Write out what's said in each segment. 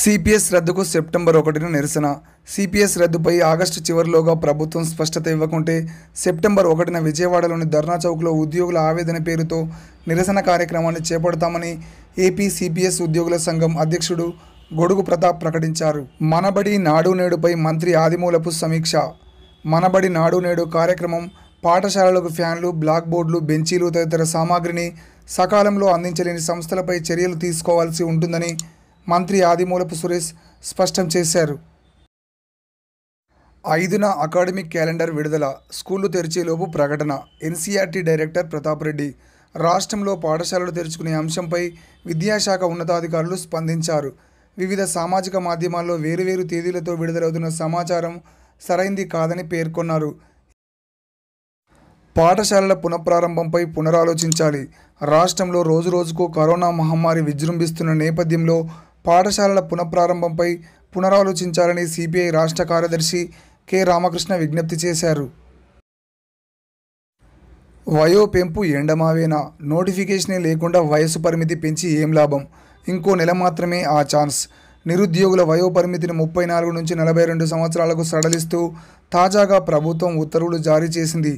CPS రద్దుకు September ఒకటిన నిరసన CPS రద్దుపై August చివరిలోగా ప్రభుత్వం స్పష్టత ఇవ్వకుంటే సెప్టెంబర్ ఒకటిన విజయవాడలోని ధర్నా చౌక్లో ఉద్యోగుల ఆవేదన పేరుతో నిరసన కార్యక్రమాన్ని చేపడతామని ఏపీ సిపిఎస్ ఉద్యోగుల సంఘం అధ్యక్షుడు గొడుగు ప్రతాప్ ప్రకటించారు మనబడి నాడు నేడుపై మంత్రి ఆదిమూలపు సమీక్ష మనబడి నాడు నేడు కార్యక్రమం పాఠశాలలకు ఫ్యాన్లు బ్లాక్ బోర్డులు బెంచీలు తదితర సామాగ్రిని సకాలంలో అందించలేని సంస్థలపై చర్యలు తీసుకోవాల్సి ఉంటుందని మంత్రి ఆదిమూలపు సురేష్ స్పష్టం చేశారు ఐదున అకాడమిక్ క్యాలెండర్ విడుదల స్కూళ్లు తెరిచేలోపు ప్రకటన ఎన్సీఆర్టీ డైరెక్టర్ ప్రతాప్ రెడ్డి రాష్ట్రంలో పాఠశాలలు తెరుచుకునే అంశంపై విద్యాశాఖ ఉన్నతాధికారులు స్పందించారు వివిధ సామాజిక మాధ్యమాల్లో వేరువేరు తేదీలతో విడుదలవుతున్న సమాచారం సరైంది కాదని పేర్కొన్నారు పాఠశాలల పునఃప్రారంభంపై పునరాలోచించాలి రాష్ట్రంలో రోజురోజుకు కరోనా మహమ్మారి విజృంభిస్తున్న నేపథ్యంలో పాఠశాలల పునఃప్రారంభంపై పునరాలోచించాలని సిబిఐ రాష్ట్ర కార్యదర్శి కె రామకృష్ణ విజ్ఞప్తి చేశారు వయో పెంపు ఎండమావేనా నోటిఫికేషనే లేకుండా వయసు పరిమితి పెంచి ఏం లాభం ఇంకో నెల మాత్రమే ఆ ఛాన్స్ నిరుద్యోగుల వయో పరిమితిని ముప్పై నాలుగు నుంచి నలభై రెండు సంవత్సరాలకు సడలిస్తూ తాజాగా ప్రభుత్వం ఉత్తర్వులు జారీ చేసింది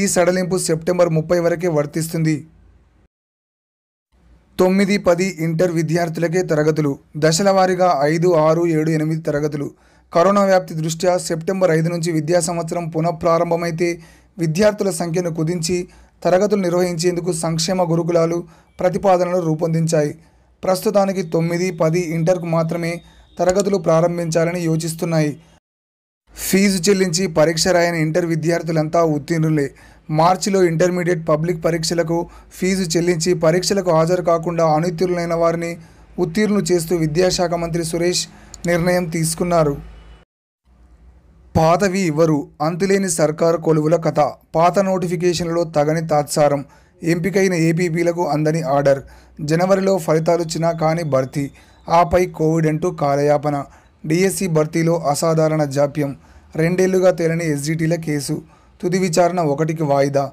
ఈ సడలింపు సెప్టెంబర్ ముప్పై వరకే వర్తిస్తుంది తొమ్మిది పది ఇంటర్ విద్యార్థులకే తరగతులు దశల వారీగా ఐదు ఆరు ఏడు ఎనిమిది తరగతులు కరోనా వ్యాప్తి దృష్ట్యా సెప్టెంబర్ ఐదు నుంచి విద్యా సంవత్సరం పునఃప్రారంభమైతే విద్యార్థుల సంఖ్యను కుదించి తరగతులు నిర్వహించేందుకు సంక్షేమ గురుకులాలు ప్రతిపాదనలు రూపొందించాయి ప్రస్తుతానికి తొమ్మిది పది ఇంటర్కు మాత్రమే తరగతులు ప్రారంభించాలని యోచిస్తున్నాయి ఫీజు చెల్లించి పరీక్ష రాయని ఇంటర్ విద్యార్థులంతా ఉత్తీర్ణులే మార్చిలో ఇంటర్మీడియట్ పబ్లిక్ పరీక్షలకు ఫీజు చెల్లించి పరీక్షలకు హాజరు కాకుండా అనుత్తీర్ణులైన వారిని ఉత్తీర్ణులు చేస్తూ విద్యాశాఖ మంత్రి సురేష్ నిర్ణయం తీసుకున్నారు పాతవి ఇవ్వరు అంతులేని సర్కారు కొలువుల కథ పాత నోటిఫికేషన్లలో తగని తాత్సారం ఎంపికైన ఏపీపీలకు అందని ఆర్డర్ జనవరిలో ఫలితాలు వచ్చినా కానీ భర్తీ ఆపై కోవిడ్ అంటూ కాలయాపన డిఎస్సి భర్తీలో అసాధారణ జాప్యం రెండేళ్లుగా తేలని ఎస్డిటీల కేసు తుది విచారణ ఒకటికి వాయిదా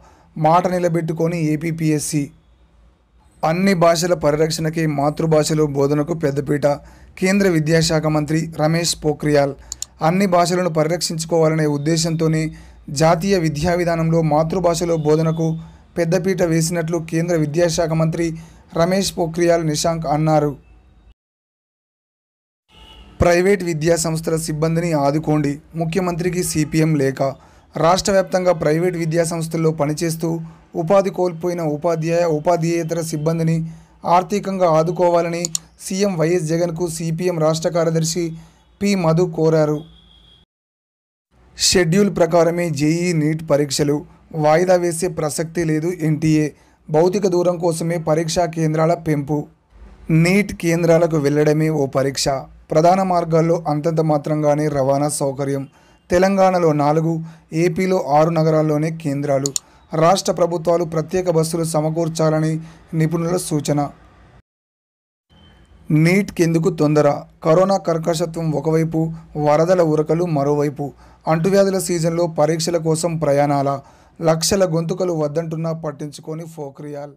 మాట నిలబెట్టుకొని ఏపీపీఎస్సి అన్ని భాషల పరిరక్షణకి మాతృభాషలో బోధనకు పెద్దపీట కేంద్ర విద్యాశాఖ మంత్రి రమేష్ పోఖ్రియాల్ అన్ని భాషలను పరిరక్షించుకోవాలనే ఉద్దేశంతోనే జాతీయ విద్యా విధానంలో మాతృభాషలో బోధనకు పెద్దపీట వేసినట్లు కేంద్ర విద్యాశాఖ మంత్రి రమేష్ పోఖ్రియాల్ నిశాంక్ అన్నారు ప్రైవేట్ విద్యా సంస్థల సిబ్బందిని ఆదుకోండి ముఖ్యమంత్రికి సిపిఎం లేఖ రాష్ట్ర వ్యాప్తంగా ప్రైవేట్ విద్యాసంస్థల్లో పనిచేస్తూ ఉపాధి కోల్పోయిన ఉపాధ్యాయ ఉపాధ్యాయేతర సిబ్బందిని ఆర్థికంగా ఆదుకోవాలని సీఎం వైఎస్ జగన్కు సిపిఎం రాష్ట్ర కార్యదర్శి పి మధు కోరారు షెడ్యూల్ ప్రకారమే జేఈ నీట్ పరీక్షలు వాయిదా వేసే ప్రసక్తి లేదు ఎన్టీఏ భౌతిక దూరం కోసమే పరీక్షా కేంద్రాల పెంపు నీట్ కేంద్రాలకు వెళ్లడమే ఓ పరీక్ష ప్రధాన మార్గాల్లో అంతంత మాత్రంగానే రవాణా సౌకర్యం తెలంగాణలో నాలుగు ఏపీలో ఆరు నగరాల్లోనే కేంద్రాలు రాష్ట్ర ప్రభుత్వాలు ప్రత్యేక బస్సులు సమకూర్చాలని నిపుణుల సూచన నీట్ కిందకు తొందర కరోనా కర్కశత్వం ఒకవైపు వరదల ఉరకలు మరోవైపు అంటువ్యాధుల సీజన్లో పరీక్షల కోసం ప్రయాణాల లక్షల గొంతుకలు వద్దంటున్నా పట్టించుకొని ఫోక్రియాల్